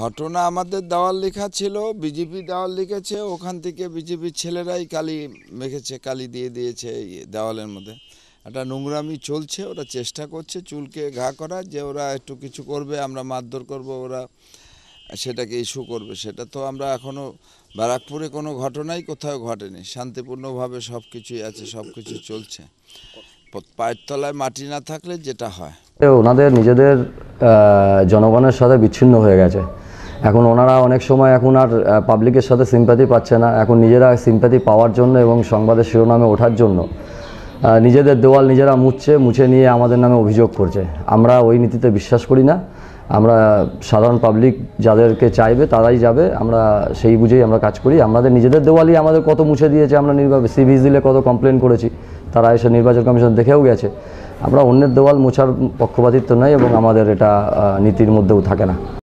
ঘটনা আমাদের দেওয়াল লেখা ছিল বিজেপি দেওয়াল লিখেছে ওখান থেকে বিজেপির ছেলেরাই কালি মেখেছে কালি দিয়ে দিয়েছে এই দেওয়ালের মধ্যে একটা নোংরামি চলছে ওরা চেষ্টা করছে চুলকে ঘা করা যে ওরা একটু কিছু করবে আমরা মারধর করব ওরা সেটাকে ইস্যু করবে সেটা তো আমরা এখনও ব্যারাকপুরে কোনো ঘটনাই কোথাও ঘটেনি শান্তিপূর্ণভাবে সব কিছুই আছে সব কিছু চলছে পায়ের তলায় মাটি না থাকলে যেটা হয় ওনাদের নিজেদের জনগণের সাথে বিচ্ছিন্ন হয়ে গেছে এখন ওনারা অনেক সময় এখন আর পাবলিকের সাথে সিম্প্যাথি পাচ্ছে না এখন নিজেরা সিম্প্যাথি পাওয়ার জন্য এবং সংবাদের শিরোনামে ওঠার জন্য নিজেদের দেওয়াল নিজেরা মুছছে মুছে নিয়ে আমাদের নামে অভিযোগ করছে আমরা ওই নীতিতে বিশ্বাস করি না আমরা সাধারণ পাবলিক যাদেরকে চাইবে তারাই যাবে আমরা সেই বুঝেই আমরা কাজ করি আমাদের নিজেদের দেওয়ালই আমাদের কত মুছে দিয়েছে আমরা নির্বাচন সিভিজ দিলে কত কমপ্লেন করেছি তারা এসে নির্বাচন কমিশন দেখেও গেছে আমরা অন্যের দেওয়াল মোছার পক্ষপাতিত্ব নয় এবং আমাদের এটা নীতির মধ্যেও থাকে না